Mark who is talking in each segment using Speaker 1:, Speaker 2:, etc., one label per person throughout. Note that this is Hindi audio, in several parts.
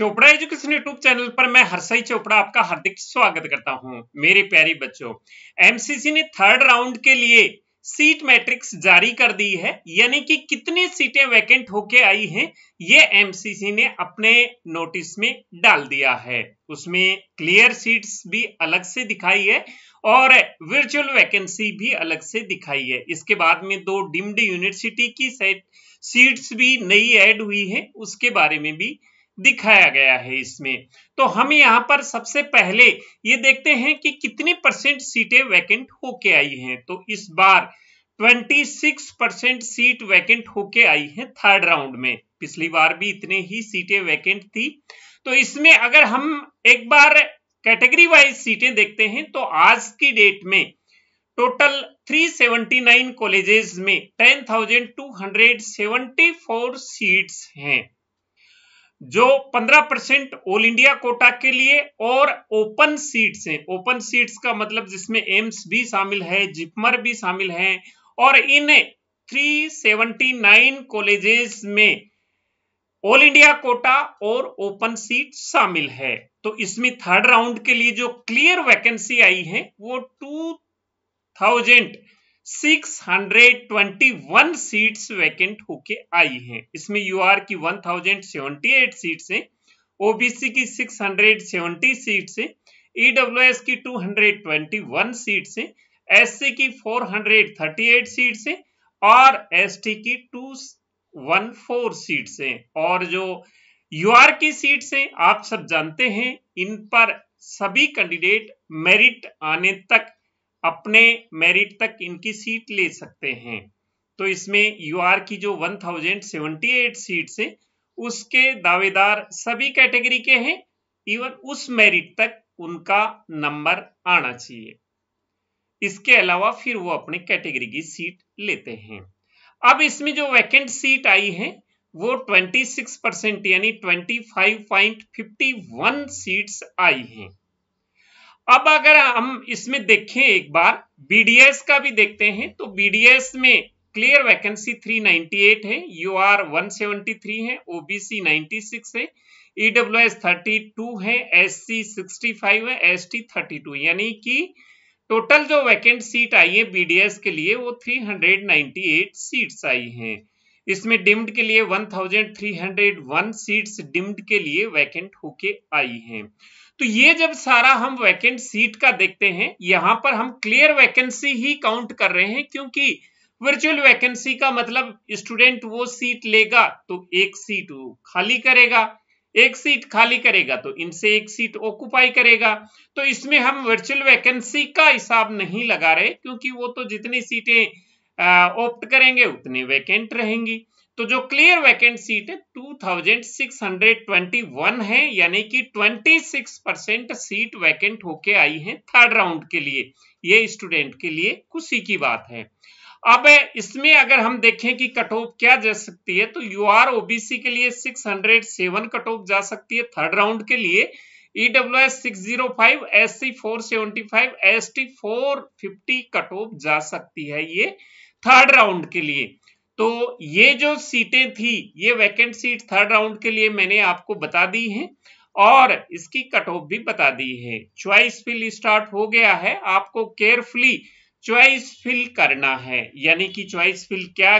Speaker 1: चोपड़ा एजुकेशन यूट्यूब चैनल पर मैं हरसई चोपड़ा आपका हार्दिक स्वागत करता हूं मेरे प्यारे बच्चों एमसीसी ने थर्ड राउंड के लिए सीट मैट्रिक्स जारी कर दी है यानी कि कितनी सीटें वैकेंट होके आई हैं ये एमसीसी ने अपने नोटिस में डाल दिया है उसमें क्लियर सीट्स भी अलग से दिखाई है और वर्चुअल वैकेंसी भी अलग से दिखाई है इसके बाद में दो डिम्ड यूनिवर्सिटी की सीट्स भी नई ऐड हुई है उसके बारे में भी दिखाया गया है इसमें तो हम यहाँ पर सबसे पहले ये देखते हैं कि कितने परसेंट सीटें वैकेंट होके आई हैं तो इस बार 26 परसेंट सीट वैकेंट होके आई है थर्ड राउंड में पिछली बार भी इतने ही सीटें वैकेंट थी तो इसमें अगर हम एक बार कैटेगरी वाइज सीटें देखते हैं तो आज की डेट में टोटल 379 कॉलेजेस में 10,274 सीट्स हैं जो 15 परसेंट ऑल इंडिया कोटा के लिए और ओपन सीट्स हैं ओपन सीट्स का मतलब जिसमें एम्स भी शामिल है जिपमर भी शामिल है और इन 379 कॉलेजेस में ऑल इंडिया कोटा और ओपन सीट शामिल है तो इसमें थर्ड राउंड के लिए जो क्लियर वैकेंसी आई है वो टू थाउजेंड 621 सीट्स वैकेंट होके आई हैं इसमें यूआर की 1078 सीट्स हैं ओबीसी की 670 सीट्स हैं ईडब्ल्यूएस e की 221 सीट्स हैं एससी की 438 सीट्स हैं और एसटी की 214 सीट्स हैं और जो यूआर की सीट्स हैं आप सब जानते हैं इन पर सभी कैंडिडेट मेरिट आने तक अपने मेरिट तक इनकी सीट ले सकते हैं तो इसमें यूआर की जो 1078 सीट है उसके दावेदार सभी कैटेगरी के हैं इवन उस मेरिट तक उनका नंबर आना चाहिए इसके अलावा फिर वो अपने कैटेगरी की सीट लेते हैं अब इसमें जो वैकेंट सीट आई है वो 26 परसेंट यानी 25.51 सीट्स आई हैं अब अगर हम इसमें देखें एक बार बीडीएस का भी देखते हैं तो बीडीएस में क्लियर वैकेंसी 398 है यूआर 173 है ओबीसी 96 है ईडब्ल्यूएस e 32 है एससी 65 है एसटी 32 यानी कि टोटल जो वैकेंट सीट आई है बीडीएस के लिए वो 398 सीट्स आई हैं इसमें डिम्ड के लिए 1301 सीट्स डिम्ड के लिए वैकेंट होके आई हैं तो ये जब सारा हम वैकेंट सीट का देखते हैं यहां पर हम क्लियर वैकेंसी ही काउंट कर रहे हैं क्योंकि वर्चुअल वैकेंसी का मतलब स्टूडेंट वो सीट लेगा तो एक सीट वो खाली करेगा एक सीट खाली करेगा तो इनसे एक सीट ऑक्यूपाई करेगा तो इसमें हम वर्चुअल वैकेंसी का हिसाब नहीं लगा रहे क्योंकि वो तो जितनी सीटें ऑप्ट करेंगे उतनी वैकेंट रहेंगी तो जो क्लियर वैकेंट सीट है 2621 है यानी कि 26 परसेंट सीट वैकेंट होके आई है थर्ड राउंड के लिए ये स्टूडेंट के लिए खुशी की बात है अब इसमें अगर हम देखें कि कट ऑफ क्या जा सकती है तो यू आर ओबीसी के लिए 607 कट ऑफ जा सकती है थर्ड राउंड के लिए E W S six zero five S C four seventy five S T four fifty cut off जा सकती है ये थर्ड राउंड के लिए तो ये जो सीटें थी ये वैकेंट सीट थर्ड राउंड के लिए मैंने आपको बता दी है और इसकी कट ऑफ भी बता दी है च्वाइस फिल स्टार्ट हो गया है आपको केयरफुली च्वाइस फिल करना है यानी कि च्वाइस फिल क्या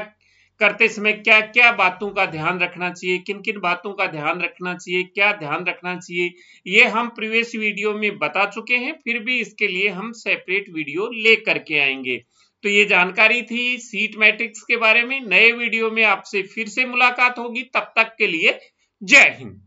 Speaker 1: करते समय क्या क्या बातों का ध्यान रखना चाहिए किन किन बातों का ध्यान रखना चाहिए क्या ध्यान रखना चाहिए ये हम प्रीवियस वीडियो में बता चुके हैं फिर भी इसके लिए हम सेपरेट वीडियो ले करके आएंगे तो ये जानकारी थी सीट मैट्रिक्स के बारे में नए वीडियो में आपसे फिर से मुलाकात होगी तब तक के लिए जय हिंद